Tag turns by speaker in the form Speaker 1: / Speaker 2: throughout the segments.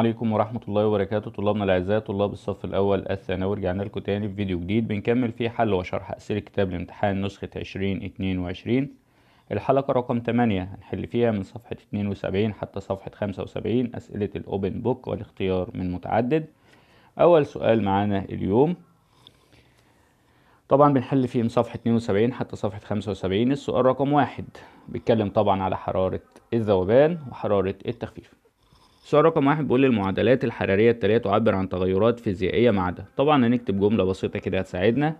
Speaker 1: عليكم ورحمة الله وبركاته طلابنا الأعزاء طلاب الصف الأول الثانوي رجعنا لكم تاني في فيديو جديد بنكمل فيه حل وشرح أسئلة كتاب الامتحان نسخة 2022 الحلقة رقم 8 هنحل فيها من صفحة 72 حتى صفحة 75 أسئلة الأوبن بوك والاختيار من متعدد أول سؤال معانا اليوم طبعا بنحل فيه من صفحة 72 حتى صفحة 75 السؤال رقم واحد بيتكلم طبعا على حرارة الذوبان وحرارة التخفيف السؤال رقم واحد بيقول المعادلات الحرارية التالية تعبر عن تغيرات فيزيائية ما عدا طبعا هنكتب جملة بسيطة كده هتساعدنا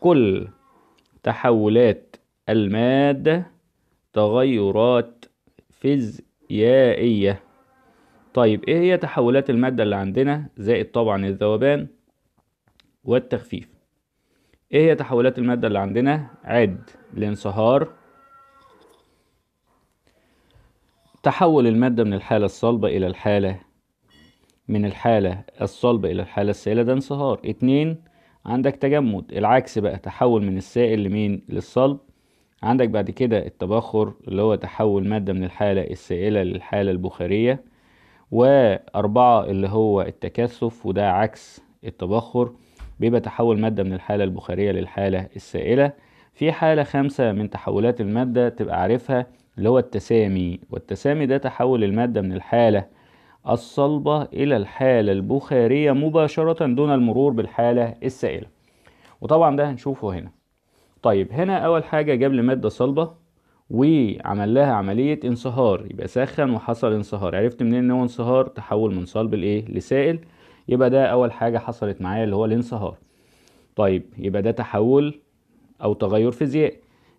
Speaker 1: كل تحولات المادة تغيرات فيزيائية طيب ايه هي تحولات المادة اللي عندنا زائد طبعا الذوبان والتخفيف ايه هي تحولات المادة اللي عندنا عد الانصهار تحول المادة من الحالة الصلبة إلى الحالة من الحالة الصلبة إلى الحالة السائلة ده انصهار اتنين عندك تجمد العكس بقى تحول من السائل لمين للصلب عندك بعد كده التبخر اللي هو تحول مادة من الحالة السائلة للحالة البخارية وأربعة اللي هو التكثف وده عكس التبخر بيبقى تحول مادة من الحالة البخارية للحالة السائلة في حالة خمسة من تحولات المادة تبقى عارفها اللي هو التسامي والتسامي ده تحول المادة من الحالة الصلبة إلى الحالة البخارية مباشرة دون المرور بالحالة السائلة وطبعا ده هنشوفه هنا طيب هنا أول حاجة جاب لي مادة صلبة وعمل لها عملية انصهار يبقى سخن وحصل انصهار عرفت منين ان هو انصهار تحول من صلب لإيه لسائل يبقى ده أول حاجة حصلت معايا اللي هو الانصهار طيب يبقى ده تحول أو تغير فيزيائي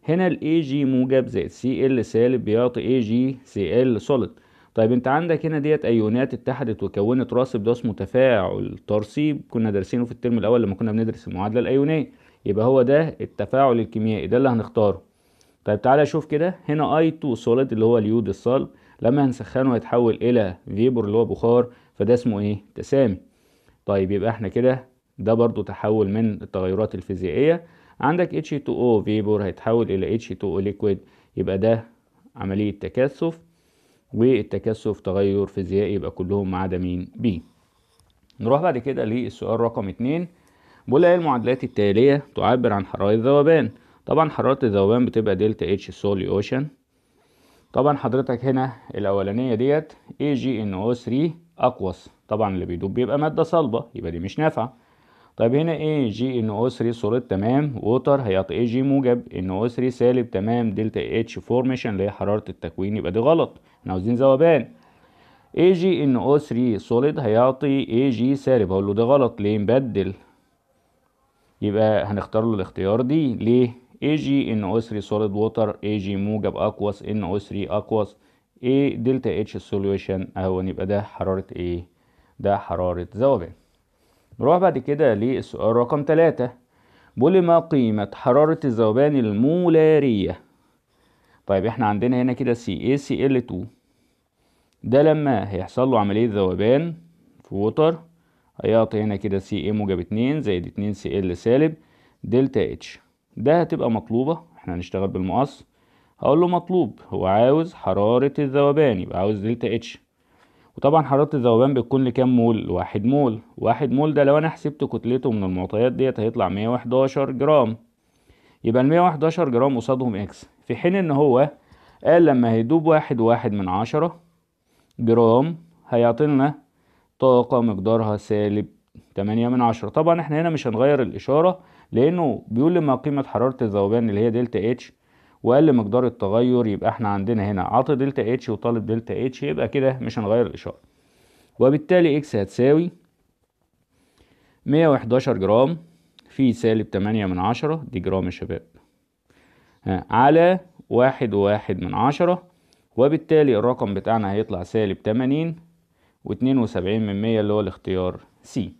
Speaker 1: هنا الاي جي موجب زائد سي ال سالب بيعطي اي جي سي ال سوليد طيب انت عندك هنا ديت ايونات اتحدت وكونت راسب ده اسمه تفاعل ترسيب كنا دارسينه في الترم الاول لما كنا بندرس المعادله الايونيه يبقى هو ده التفاعل الكيميائي ده اللي هنختاره طيب تعالى شوف كده هنا I2 solid اللي هو اليود الصلب لما هنسخنه هيتحول الى فيبر اللي هو بخار فده اسمه ايه تسامي طيب يبقى احنا كده ده برضو تحول من التغيرات الفيزيائيه عندك H2O فيبور هيتحول إلى H2O ليكويد يبقى ده عملية تكثف والتكثف تغير فيزيائي يبقى كلهم ما عدا مين بي نروح بعد كده للسؤال رقم اتنين بيقول ايه المعادلات التالية تعبر عن حرارة الذوبان طبعا حرارة الذوبان بتبقى دلتا اتش سولي اوشن طبعا حضرتك هنا الاولانية ديت اي جي ان او 3 اقوس طبعا اللي بيدوب بيبقى مادة صلبة يبقى دي مش نافعة طيب هنا ايه جي ان او 3 سوليد تمام ووتر هيعطي ايه جي موجب ان او 3 سالب تمام دلتا اتش فورميشن اللي هي حرارة التكوين يبقى دي غلط احنا عاوزين ذوبان اي جي ان او 3 سوليد هيعطي اي جي سالب هقول له ده غلط ليه نبدل يبقى هنختار له الاختيار دي ليه اي جي ان او 3 سوليد ووتر اي جي موجب اقوس ان او 3 اقوس ايه دلتا اتش سوليوشن اهو يبقى ده حرارة ايه ده حرارة ذوبان نروح بعد كده للسؤال رقم تلاتة بيقول ما قيمة حرارة الذوبان المولارية طيب احنا عندنا هنا كده CaCl2 ده لما هيحصل له عملية ذوبان في ووتر هيعطي هنا كده سي اي موجب اتنين زائد اتنين سي ال سالب دلتا اتش ده هتبقى مطلوبة احنا هنشتغل بالمقص هقول له مطلوب هو عاوز حرارة الذوبان يبقى عاوز دلتا اتش وطبعا حرارة الذوبان بتكون لكام مول واحد مول واحد مول ده لو انا حسبت كتلته من المعطيات ديت هيطلع 111 جرام يبقى ال 111 جرام قصادهم اكس في حين ان هو قال لما هيدوب واحد واحد من عشرة جرام هيعطينا طاقة مقدارها سالب تمانية من عشرة طبعا احنا هنا مش هنغير الاشارة لانه بيقول لما قيمة حرارة الذوبان اللي هي دلتا اتش وقل مقدار التغير يبقى احنا عندنا هنا عطى دلتا اتش وطالب دلتا اتش يبقى كده مش هنغير الإشارة وبالتالي اكس هتساوي 111 جرام في سالب 8 من عشرة دي جرام يا شباب على واحد وواحد من عشرة وبالتالي الرقم بتاعنا هيطلع سالب 80 و72 من 100 اللي هو الاختيار سي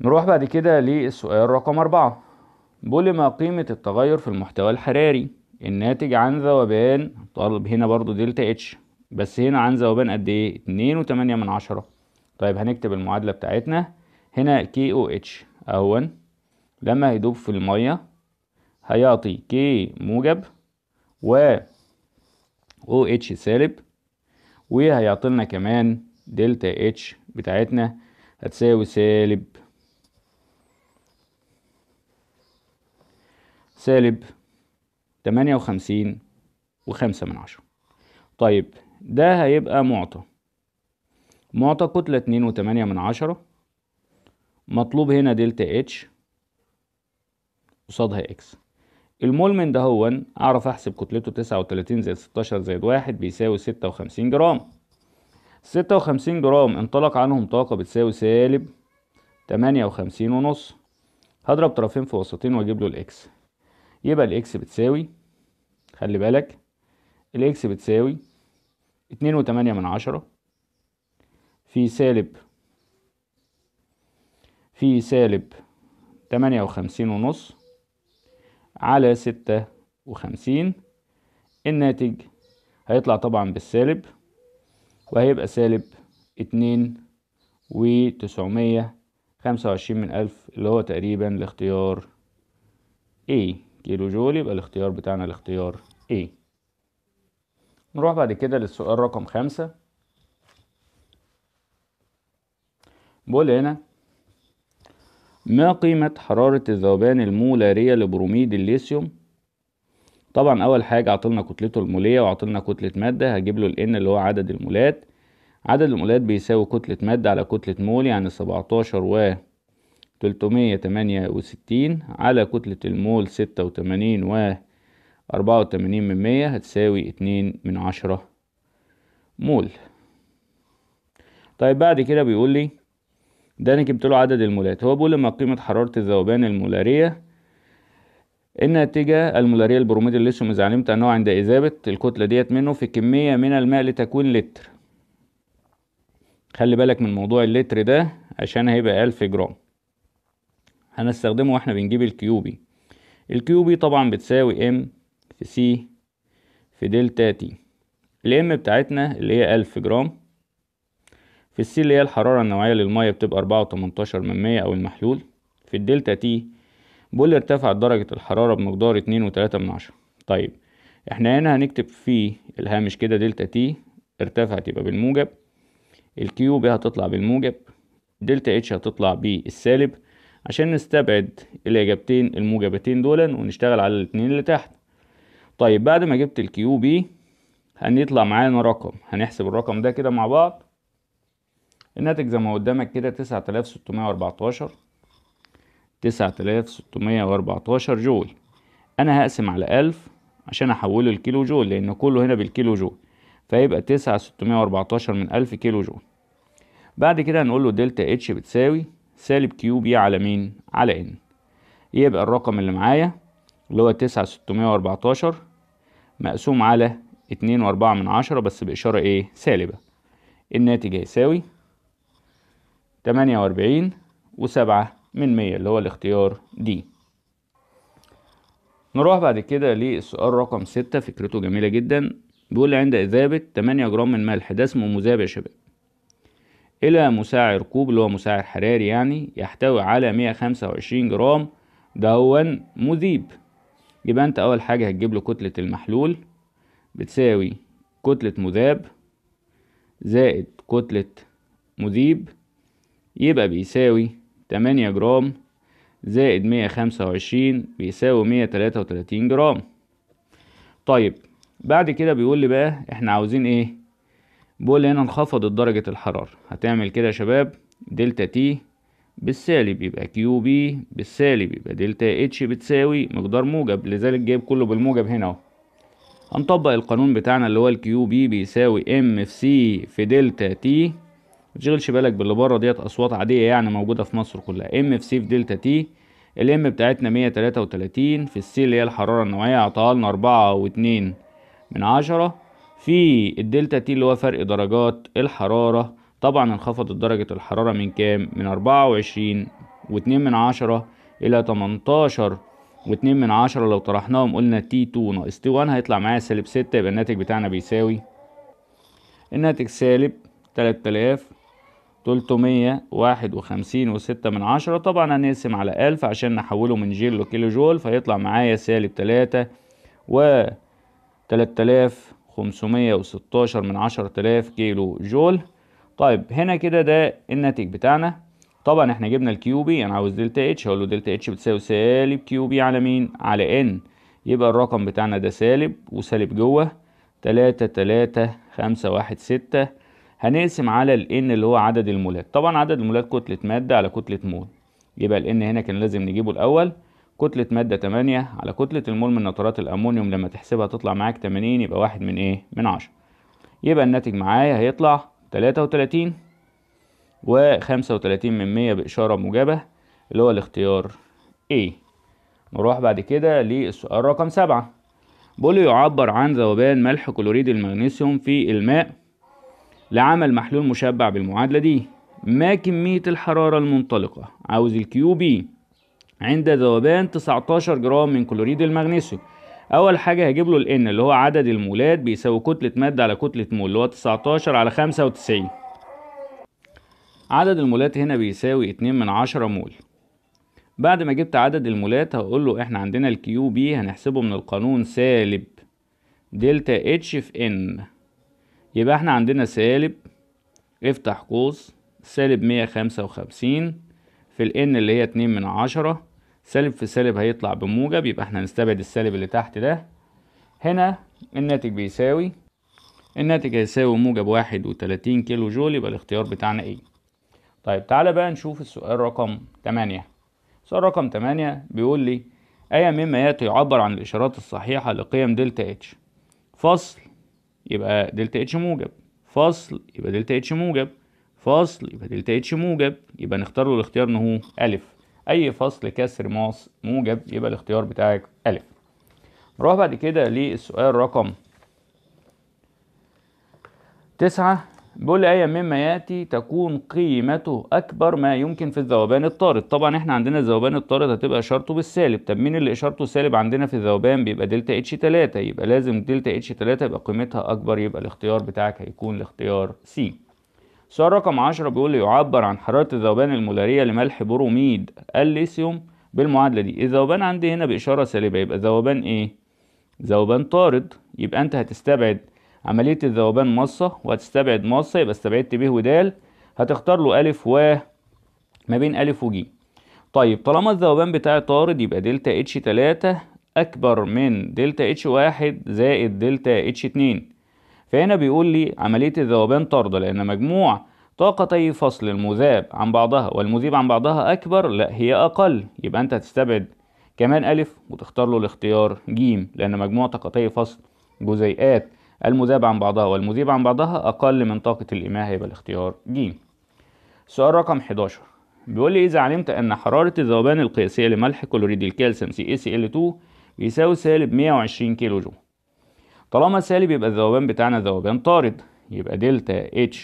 Speaker 1: نروح بعد كده للسؤال رقم 4 بولما قيمة التغير في المحتوى الحراري الناتج عن ذوبان طالب هنا برضو دلتا اتش بس هنا عن ذوبان قد ايه اتنين وتمانية من عشرة طيب هنكتب المعادلة بتاعتنا هنا كي او اتش اهون لما هيدوب في المية هيعطي كي موجب و او اتش سالب وهيعطي لنا كمان دلتا اتش بتاعتنا هتساوي سالب سالب تمانية وخمسين وخمسة من عشرة طيب ده هيبقى معطى معطى كتلة اتنين وتمانية من عشرة مطلوب هنا دلتا اتش قصادها اكس المول من ده هون اعرف احسب كتلته تسعة وتلاتين زائد ستاشر زائد واحد بيساوي ستة وخمسين جرام ستة وخمسين جرام انطلق عنهم طاقة بتساوي سالب تمانية وخمسين ونص هضرب طرفين في وسطين واجيب له الاكس يبقى الاكس بتساوي خلي بالك الاكس بتساوي اتنين وتمانية من عشرة في سالب في سالب تمانية وخمسين ونص على ستة وخمسين الناتج هيطلع طبعا بالسالب وهيبقى سالب اتنين وتسعمية خمسة وعشرين من ألف اللي هو تقريبا الاختيار A كيلو جول يبقى الاختيار بتاعنا الاختيار A نروح بعد كده للسؤال رقم خمسة بقول هنا ما قيمة حرارة الذوبان المولارية لبروميد الليثيوم طبعا أول حاجة عطلنا كتلته المولية وعطلنا كتلة مادة هجيب له ال اللي هو عدد المولات عدد المولات بيساوي كتلة مادة على كتلة مول يعني سبعتاشر و 368 على كتلة المول 86 و 84 من 100 هتساوي 2 من 10 مول طيب بعد كده بيقول لي ده انا جبت له عدد المولات هو بيقول لما قيمة حرارة الذوبان المولارية الناتجة المولارية البروميد الليثيوم إذا علمت أنه عند إذابة الكتلة ديت منه في كمية من الماء لتكوين لتر خلي بالك من موضوع اللتر ده عشان هيبقى ألف جرام هنستخدمه واحنا بنجيب الكيو بي الكيو بي طبعا بتساوي ام في سي في دلتا تي الام بتاعتنا اللي هي ألف جرام في السي اللي هي الحرارة النوعية للمية بتبقى أربعة وتمنتاشر من مية أو المحلول في الدلتا تي بول ارتفعت درجة الحرارة بمقدار اتنين وتلاتة من عشرة طيب احنا هنا هنكتب في الهامش كده دلتا تي ارتفعت يبقى بالموجب الكيو بي هتطلع بالموجب دلتا اتش هتطلع بالسالب عشان نستبعد الإجابتين الموجبتين دولا ونشتغل على الاتنين اللي تحت طيب بعد ما جبت الكيو بي هنطلع معانا رقم هنحسب الرقم ده كده مع بعض الناتج زي ما قدامك كده تسعة 9614 ستمية وأربعتاشر تسعة ستمية وأربعتاشر جول أنا هقسم على ألف عشان أحوله الكيلو جول لأن كله هنا بالكيلو جول فيبقى تسعة ستمية وأربعتاشر من ألف كيلو جول بعد كده هنقول له دلتا اتش بتساوي سالب كيو بي على مين على ان يبقى الرقم اللي معايا اللي هو تسعة ستمية واربعتاشر مقسوم على اتنين واربعة من عشرة بس بإشارة ايه سالبة الناتج هيساوي تمانية واربعين وسبعة من مية اللي هو الاختيار دي نروح بعد كده للسؤال رقم ستة فكرته جميلة جدا بيقول عند إذابة تمانية جرام من ملح ده اسمه مذاب يا شباب إلى مساعر كوب اللي هو مساعر حراري يعني يحتوي على 125 جرام دهوا مذيب يبقى أنت أول حاجة هتجيب له كتلة المحلول بتساوي كتلة مذاب زائد كتلة مذيب يبقى بيساوي 8 جرام زائد 125 بيساوي 133 جرام طيب بعد كده بيقول لي بقى احنا عاوزين ايه بقول هنا انخفضت درجة الحرارة هتعمل كده يا شباب دلتا تي بالسالب يبقى كيو بي بالسالب يبقى دلتا اتش بتساوي مقدار موجب لذلك جايب كله بالموجب هنا اهو هنطبق القانون بتاعنا اللي هو الكيو بي بيساوي ام في سي في دلتا تي متشغلش بالك باللي بره ديت اصوات عاديه يعني موجوده في مصر كلها ام في سي في دلتا تي الام بتاعتنا 133 في السي اللي هي الحراره النوعيه عطاها لنا اربعة واتنين من عشره في الدلتا تي اللي هو فرق درجات الحرارة طبعا انخفضت درجة الحرارة من كام من أربعة وعشرين واتنين من عشرة إلى تمنتاشر واتنين من عشرة لو طرحناهم قلنا تي تو ناقص تي وان هيطلع معايا سالب ستة يبقى الناتج بتاعنا بيساوي الناتج سالب تلات آلاف تلتمية واحد وخمسين وستة من عشرة طبعا هنقسم على ألف عشان نحوله من جيل لكيلو جول فيطلع معايا سالب تلاتة و تلات آلاف 516 من 10000 كيلو جول طيب هنا كده ده الناتج بتاعنا طبعا احنا جبنا الكيو بي انا عاوز دلتا اتش هقول له دلتا اتش بتساوي سالب كيو بي على مين على ان يبقى الرقم بتاعنا ده سالب وسالب جوه تلاتة تلاتة خمسة واحد ستة هنقسم على ال ان اللي هو عدد المولات طبعا عدد المولات كتلة مادة على كتلة مول يبقى ال ان هنا كان لازم نجيبه الأول كتلة مادة 8 على كتلة المول من نترات الأمونيوم لما تحسبها تطلع معاك 80 يبقى واحد من إيه؟ من 10 يبقى الناتج معايا هيطلع 33 و35 من 100 بإشارة موجبة اللي هو الاختيار A نروح بعد كده للسؤال رقم 7 بيقول يعبر عن ذوبان ملح كلوريد المغنيسيوم في الماء لعمل محلول مشبع بالمعادلة دي ما كمية الحرارة المنطلقة عاوز الكيو بي عند ذوبان 19 جرام من كلوريد المغنيسيوم اول حاجه هجيب له الان اللي هو عدد المولات بيساوي كتله ماده على كتله مول اللي هو 19 على 95 عدد المولات هنا بيساوي 2 من 10 مول بعد ما جبت عدد المولات هقول له احنا عندنا الكيو بي هنحسبه من القانون سالب دلتا اتش في ان يبقى احنا عندنا سالب افتح قوس سالب 155 في الان اللي هي 2 من 10 سالب في سالب هيطلع بموجب يبقى احنا هنستبعد السالب اللي تحت ده هنا الناتج بيساوي الناتج هيساوي موجب واحد وتلاتين كيلو جول يبقى الاختيار بتاعنا ايه طيب تعالى بقى نشوف السؤال رقم تمانية السؤال رقم تمانية بيقول لي أي مما يأتي يعبر عن الإشارات الصحيحة لقيم دلتا اتش فصل يبقى دلتا اتش موجب فصل يبقى دلتا اتش موجب فصل يبقى دلتا اتش موجب يبقى نختار له الاختيار ان هو ألف اي فصل كسر ماس موجب يبقى الاختيار بتاعك الف نروح بعد كده للسؤال رقم تسعة بيقول أي مما يأتي تكون قيمته أكبر ما يمكن في الذوبان الطارد طبعا إحنا عندنا الذوبان الطارد هتبقى إشارته بالسالب طب مين اللي إشارته سالب عندنا في الذوبان بيبقى دلتا اتش 3 يبقى لازم دلتا اتش 3 يبقى قيمتها أكبر يبقى الاختيار بتاعك هيكون الاختيار سي سؤال رقم 10 بيقول لي يعبر عن حرارة الذوبان المولارية لملح بروميد الليثيوم بالمعادلة دي الذوبان عندي هنا بإشارة سالبة يبقى ذوبان إيه؟ ذوبان طارد يبقى أنت هتستبعد عملية الذوبان مصة وهتستبعد مصة يبقى استبعدت ب ودال هتختار له ألف و ما بين ألف وج طيب طالما الذوبان بتاعي طارد يبقى دلتا اتش 3 أكبر من دلتا اتش 1 زائد دلتا اتش 2 فهنا بيقول لي عملية الذوبان طرد لأن مجموع طاقتي فصل المذاب عن بعضها والمذيب عن بعضها أكبر لا هي أقل يبقى أنت هتستبعد كمان ألف وتختار له الاختيار ج لأن مجموع طاقتي فصل جزيئات المذاب عن بعضها والمذيب عن بعضها أقل من طاقة الإماء هيبقى الاختيار ج. سؤال رقم 11 بيقول لي إذا علمت أن حرارة الذوبان القياسية لملح كلوريد الكالسيوم CaCl2 إيه بيساوي سالب 120 كيلو جول طالما سالب يبقى الذوبان بتاعنا ذوبان طارد يبقى دلتا اتش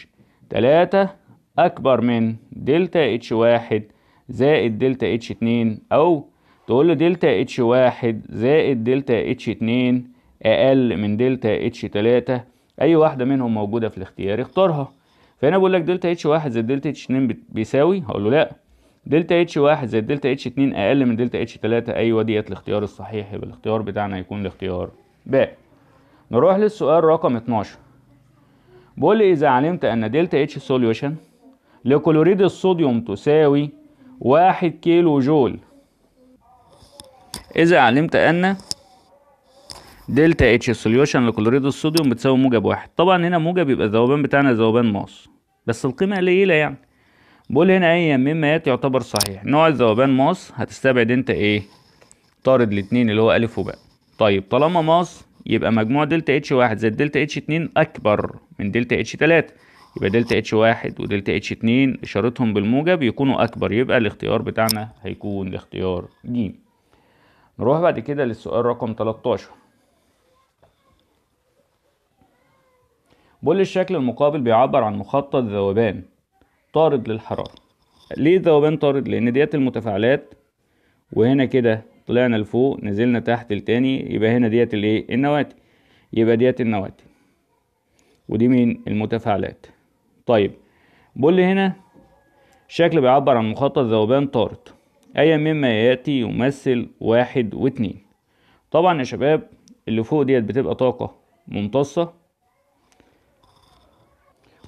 Speaker 1: 3 اكبر من دلتا اتش 1 زائد دلتا اتش 2 او تقول له دلتا اتش 1 زائد دلتا اتش 2 اقل من دلتا اتش 3 اي واحده منهم موجوده في الاختيار اختارها فهنا بقول لك دلتا اتش 1 زائد دلتا اتش 2 بيساوي هقول له لا دلتا اتش 1 زائد دلتا اتش 2 اقل من دلتا اتش 3 ايوه ديت الاختيار الصحيح يبقى الاختيار بتاعنا هيكون الاختيار ب نروح للسؤال رقم 12 بيقول لي إذا علمت أن دلتا اتش سوليوشن لكلوريد الصوديوم تساوي 1 كيلو جول إذا علمت أن دلتا اتش سوليوشن لكلوريد الصوديوم بتساوي موجب واحد طبعا هنا موجب يبقى الذوبان بتاعنا ذوبان ماس بس القيمة قليلة يعني بقول هنا أي مما يأتي يعتبر صحيح نوع الذوبان ماس هتستبعد أنت إيه طارد الاتنين اللي هو ا وباء طيب طالما ماس يبقى مجموع دلتا اتش واحد زائد دلتا اتش اتنين أكبر من دلتا اتش تلاتة يبقى دلتا اتش واحد ودلتا اتش اتنين إشارتهم بالموجب يكونوا أكبر يبقى الاختيار بتاعنا هيكون الاختيار ج نروح بعد كده للسؤال رقم 13 بقول الشكل المقابل بيعبر عن مخطط ذوبان طارد للحرارة ليه ذوبان طارد؟ لأن ديت المتفاعلات وهنا كده طلعنا لفوق نزلنا تحت لتاني يبقى هنا ديت الايه النواتي يبقى ديت النواتي ودي مين المتفاعلات طيب بقول لي هنا شكل بيعبر عن مخطط ذوبان طارد ايا مما ياتي يمثل واحد واتنين طبعا يا شباب اللي فوق ديت بتبقى طاقة ممتصة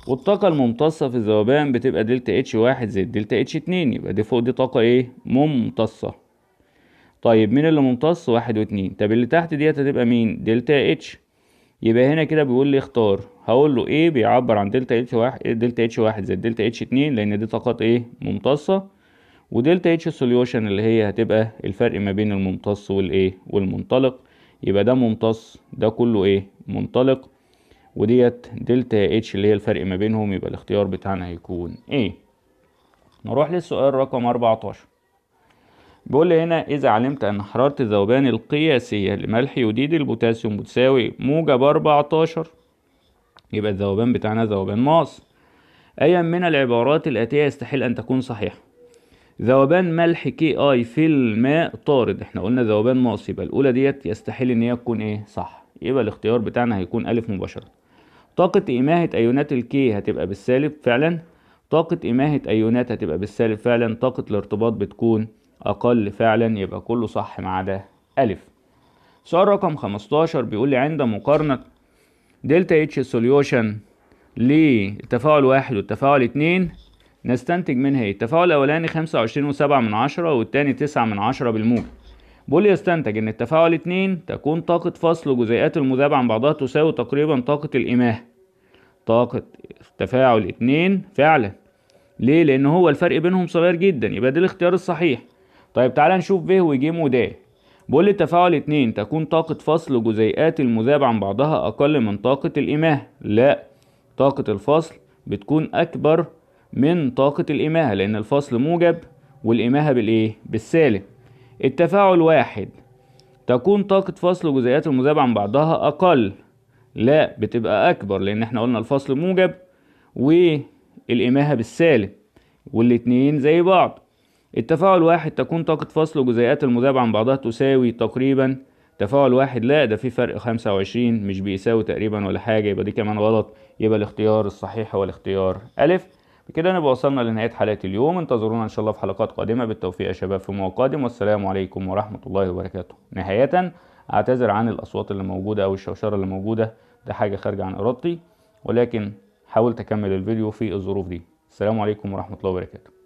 Speaker 1: والطاقة الممتصة في الذوبان بتبقى دلتا اتش واحد زائد دلتا اتش اتنين يبقى دي فوق دي طاقة ايه ممتصة طيب مين اللي ممتص واحد واتنين طب اللي تحت ديت هتبقى مين دلتا اتش يبقى هنا كده بيقول لي اختار هقول له ايه بيعبر عن دلتا اتش واحد دلتا اتش واحد زائد دلتا اتش اتنين لان دي طاقات ايه ممتصه ودلتا اتش سوليوشن اللي هي هتبقى الفرق ما بين الممتص والايه والمنطلق يبقى ده ممتص ده كله ايه منطلق وديت دلتا اتش اللي هي الفرق ما بينهم يبقى الاختيار بتاعنا هيكون ايه نروح للسؤال رقم 14 بيقول لي هنا إذا علمت أن حرارة الذوبان القياسية لملح يوديد البوتاسيوم بتساوي موجب 14 يبقى الذوبان بتاعنا ذوبان ماس أيا من العبارات الآتية يستحيل أن تكون صحيحة ذوبان ملح كي اي في الماء طارد احنا قلنا ذوبان ماس يبقى الأولى ديت يستحيل إن هي تكون إيه صح يبقى الاختيار بتاعنا هيكون ألف مباشرة طاقة إماهة أيونات الكي هتبقى بالسالب فعلا طاقة إماهة أيونات هتبقى بالسالب فعلا طاقة الارتباط بتكون أقل فعلا يبقى كله صح ما عدا ألف سؤال رقم 15 بيقول لي عند مقارنة دلتا اتش سوليوشن للتفاعل واحد والتفاعل اتنين نستنتج منها ايه التفاعل الأولاني خمسة وعشرين وسبعة من عشرة والتاني تسعة من عشرة بالموجب بول يستنتج إن التفاعل اتنين تكون طاقة فصل جزيئات المذاب عن بعضها تساوي تقريبا طاقة الإماه طاقة تفاعل اتنين فعلا ليه لأن هو الفرق بينهم صغير جدا يبقى ده الاختيار الصحيح طيب تعالى نشوف ف وجيم ودا بيقول لي التفاعل اتنين تكون طاقة فصل جزيئات المذاب عن بعضها أقل من طاقة الإماه لا طاقة الفصل بتكون أكبر من طاقة الإماه لأن الفصل موجب والإماه بالإيه؟ بالسالب التفاعل واحد تكون طاقة فصل جزيئات المذاب عن بعضها أقل لا بتبقى أكبر لأن احنا قلنا الفصل موجب والإماه بالسالب والاتنين زي بعض التفاعل واحد تكون طاقة فصل جزيئات المذاب عن بعضها تساوي تقريبا تفاعل واحد لا ده في فرق خمسة وعشرين مش بيساوي تقريبا ولا حاجة يبقى دي كمان غلط يبقى الاختيار الصحيح هو الاختيار ألف بكده نبقى وصلنا لنهاية حلقة اليوم انتظرونا إن شاء الله في حلقات قادمة بالتوفيق يا شباب في موعد قادم والسلام عليكم ورحمة الله وبركاته نهاية أعتذر عن الأصوات اللي موجودة أو الشوشرة اللي موجودة ده حاجة خارجة عن إرادتي ولكن حاولت أكمل الفيديو في الظروف دي السلام عليكم ورحمة الله وبركاته